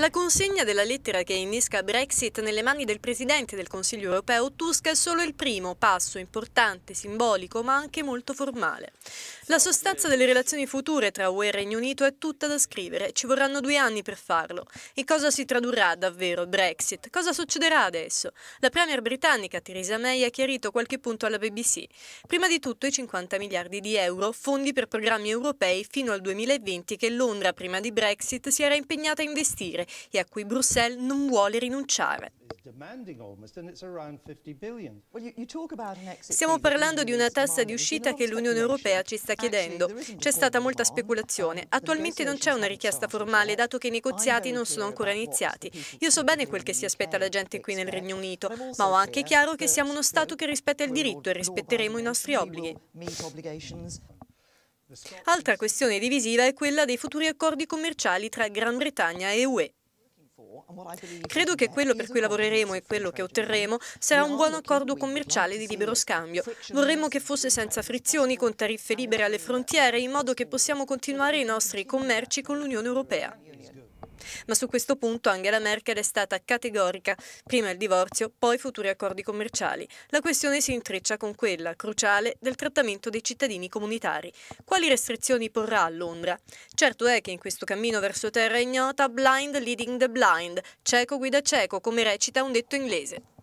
La consegna della lettera che innesca Brexit nelle mani del Presidente del Consiglio europeo Tusk è solo il primo passo importante, simbolico ma anche molto formale. La sostanza delle relazioni future tra UE e Regno Unito è tutta da scrivere, ci vorranno due anni per farlo. E cosa si tradurrà davvero Brexit? Cosa succederà adesso? La Premier britannica Theresa May ha chiarito qualche punto alla BBC. Prima di tutto i 50 miliardi di euro, fondi per programmi europei fino al 2020 che Londra prima di Brexit si era impegnata a investire e a cui Bruxelles non vuole rinunciare. Stiamo parlando di una tassa di uscita che l'Unione Europea ci sta chiedendo. C'è stata molta speculazione. Attualmente non c'è una richiesta formale, dato che i negoziati non sono ancora iniziati. Io so bene quel che si aspetta la gente qui nel Regno Unito, ma ho anche chiaro che siamo uno Stato che rispetta il diritto e rispetteremo i nostri obblighi. Altra questione divisiva è quella dei futuri accordi commerciali tra Gran Bretagna e UE. Credo che quello per cui lavoreremo e quello che cioè, otterremo cioè, sarà un buon accordo commerciale di libero scambio. Vorremmo che fosse senza frizioni, con tariffe libere alle frontiere, in modo che possiamo continuare i nostri commerci con l'Unione Europea. Ma su questo punto Angela Merkel è stata categorica, prima il divorzio, poi futuri accordi commerciali. La questione si intreccia con quella, cruciale, del trattamento dei cittadini comunitari. Quali restrizioni porrà a Londra? Certo è che in questo cammino verso terra ignota, blind leading the blind, cieco guida cieco, come recita un detto inglese.